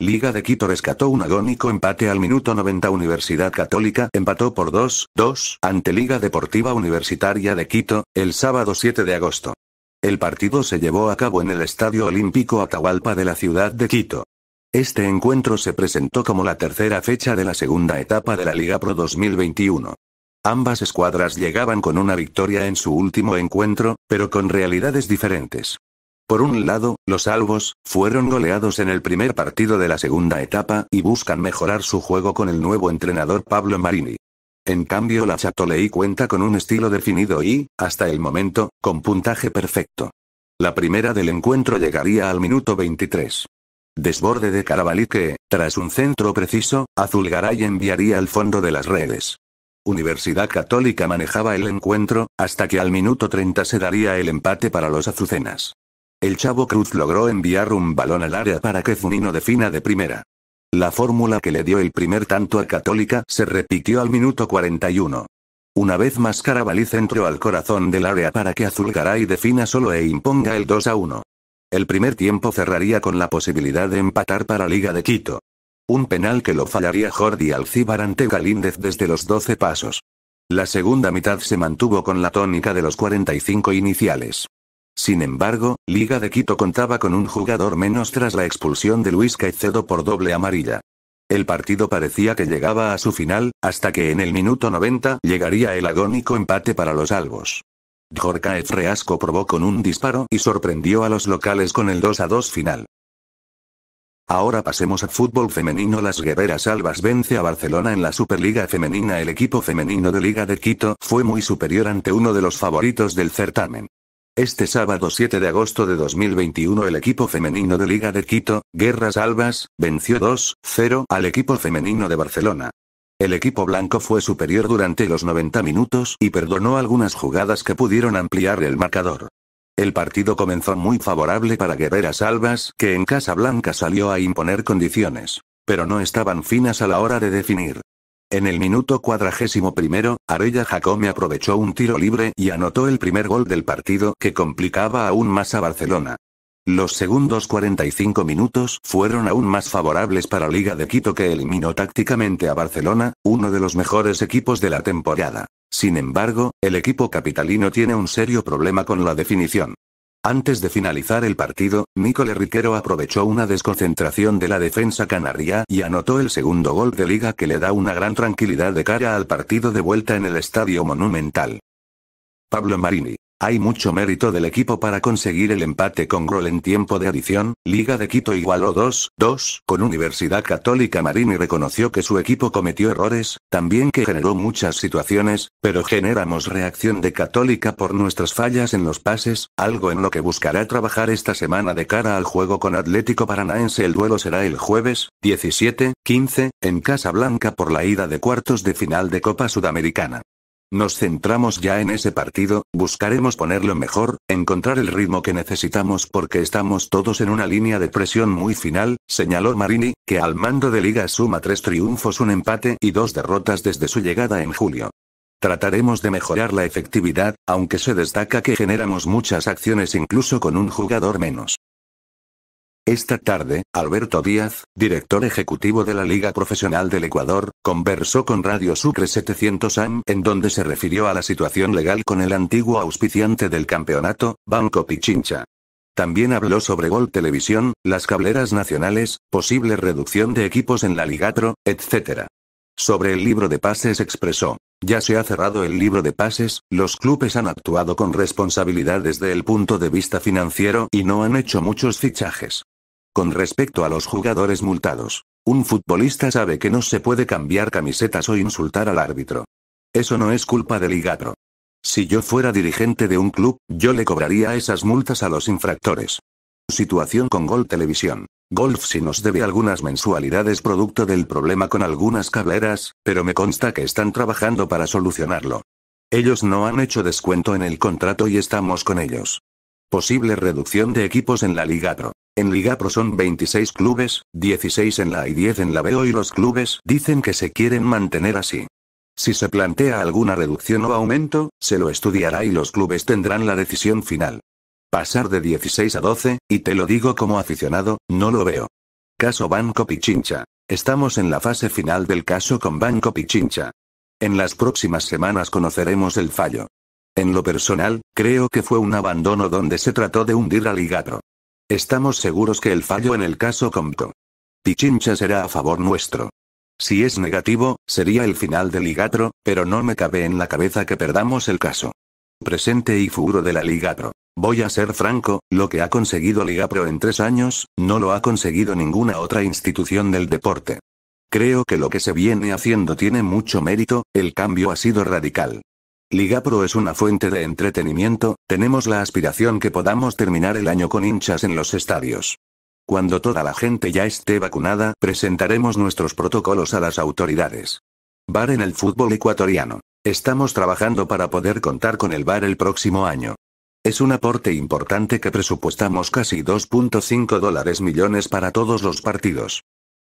Liga de Quito rescató un agónico empate al minuto 90 Universidad Católica empató por 2-2 ante Liga Deportiva Universitaria de Quito, el sábado 7 de agosto. El partido se llevó a cabo en el Estadio Olímpico Atahualpa de la ciudad de Quito. Este encuentro se presentó como la tercera fecha de la segunda etapa de la Liga Pro 2021. Ambas escuadras llegaban con una victoria en su último encuentro, pero con realidades diferentes. Por un lado, los albos, fueron goleados en el primer partido de la segunda etapa y buscan mejorar su juego con el nuevo entrenador Pablo Marini. En cambio, la Châtelet cuenta con un estilo definido y, hasta el momento, con puntaje perfecto. La primera del encuentro llegaría al minuto 23. Desborde de Carabalí que, tras un centro preciso, Azulgaray enviaría al fondo de las redes. Universidad Católica manejaba el encuentro, hasta que al minuto 30 se daría el empate para los azucenas. El Chavo Cruz logró enviar un balón al área para que Zunino defina de primera. La fórmula que le dio el primer tanto a Católica se repitió al minuto 41. Una vez más Carabalí entró al corazón del área para que Azulgaray defina solo e imponga el 2 a 1. El primer tiempo cerraría con la posibilidad de empatar para Liga de Quito. Un penal que lo fallaría Jordi Alcíbar ante Galíndez desde los 12 pasos. La segunda mitad se mantuvo con la tónica de los 45 iniciales. Sin embargo, Liga de Quito contaba con un jugador menos tras la expulsión de Luis Caicedo por doble amarilla. El partido parecía que llegaba a su final, hasta que en el minuto 90 llegaría el agónico empate para los albos. Jorge Reasco probó con un disparo y sorprendió a los locales con el 2 a 2 final. Ahora pasemos a fútbol femenino. Las guerreras albas vence a Barcelona en la Superliga Femenina. El equipo femenino de Liga de Quito fue muy superior ante uno de los favoritos del certamen. Este sábado 7 de agosto de 2021 el equipo femenino de Liga de Quito, Guerras Albas, venció 2-0 al equipo femenino de Barcelona. El equipo blanco fue superior durante los 90 minutos y perdonó algunas jugadas que pudieron ampliar el marcador. El partido comenzó muy favorable para Guerreras Albas, que en Casa Blanca salió a imponer condiciones. Pero no estaban finas a la hora de definir. En el minuto cuadragésimo primero, Arella Jacome aprovechó un tiro libre y anotó el primer gol del partido que complicaba aún más a Barcelona. Los segundos 45 minutos fueron aún más favorables para Liga de Quito que eliminó tácticamente a Barcelona, uno de los mejores equipos de la temporada. Sin embargo, el equipo capitalino tiene un serio problema con la definición. Antes de finalizar el partido, Nicole Riquero aprovechó una desconcentración de la defensa canaria y anotó el segundo gol de liga que le da una gran tranquilidad de cara al partido de vuelta en el Estadio Monumental. Pablo Marini hay mucho mérito del equipo para conseguir el empate con Grol en tiempo de adición. Liga de Quito igualó 2-2 con Universidad Católica Marini reconoció que su equipo cometió errores, también que generó muchas situaciones, pero generamos reacción de Católica por nuestras fallas en los pases, algo en lo que buscará trabajar esta semana de cara al juego con Atlético Paranaense. El duelo será el jueves 17-15 en Casablanca por la ida de cuartos de final de Copa Sudamericana. Nos centramos ya en ese partido, buscaremos ponerlo mejor, encontrar el ritmo que necesitamos porque estamos todos en una línea de presión muy final, señaló Marini, que al mando de liga suma tres triunfos, un empate y dos derrotas desde su llegada en julio. Trataremos de mejorar la efectividad, aunque se destaca que generamos muchas acciones incluso con un jugador menos. Esta tarde, Alberto Díaz, director ejecutivo de la Liga Profesional del Ecuador, conversó con Radio Sucre 700 AM en donde se refirió a la situación legal con el antiguo auspiciante del campeonato, Banco Pichincha. También habló sobre Gol Televisión, las cableras nacionales, posible reducción de equipos en la Ligatro, etc. Sobre el libro de pases expresó. Ya se ha cerrado el libro de pases, los clubes han actuado con responsabilidad desde el punto de vista financiero y no han hecho muchos fichajes. Con respecto a los jugadores multados, un futbolista sabe que no se puede cambiar camisetas o insultar al árbitro. Eso no es culpa del Ligatro. Si yo fuera dirigente de un club, yo le cobraría esas multas a los infractores. Situación con Gol Televisión. Golf si nos debe algunas mensualidades producto del problema con algunas cableras, pero me consta que están trabajando para solucionarlo. Ellos no han hecho descuento en el contrato y estamos con ellos. Posible reducción de equipos en la Liga en Liga son 26 clubes, 16 en la A y 10 en la B y los clubes dicen que se quieren mantener así. Si se plantea alguna reducción o aumento, se lo estudiará y los clubes tendrán la decisión final. Pasar de 16 a 12, y te lo digo como aficionado, no lo veo. Caso Banco Pichincha. Estamos en la fase final del caso con Banco Pichincha. En las próximas semanas conoceremos el fallo. En lo personal, creo que fue un abandono donde se trató de hundir a Ligapro. Estamos seguros que el fallo en el caso Comto Pichincha será a favor nuestro. Si es negativo, sería el final de ligatro, pero no me cabe en la cabeza que perdamos el caso. Presente y futuro de la ligatro. Voy a ser franco, lo que ha conseguido Ligapro en tres años, no lo ha conseguido ninguna otra institución del deporte. Creo que lo que se viene haciendo tiene mucho mérito, el cambio ha sido radical. Ligapro es una fuente de entretenimiento, tenemos la aspiración que podamos terminar el año con hinchas en los estadios. Cuando toda la gente ya esté vacunada, presentaremos nuestros protocolos a las autoridades. Bar en el fútbol ecuatoriano. Estamos trabajando para poder contar con el bar el próximo año. Es un aporte importante que presupuestamos casi 2.5 dólares millones para todos los partidos.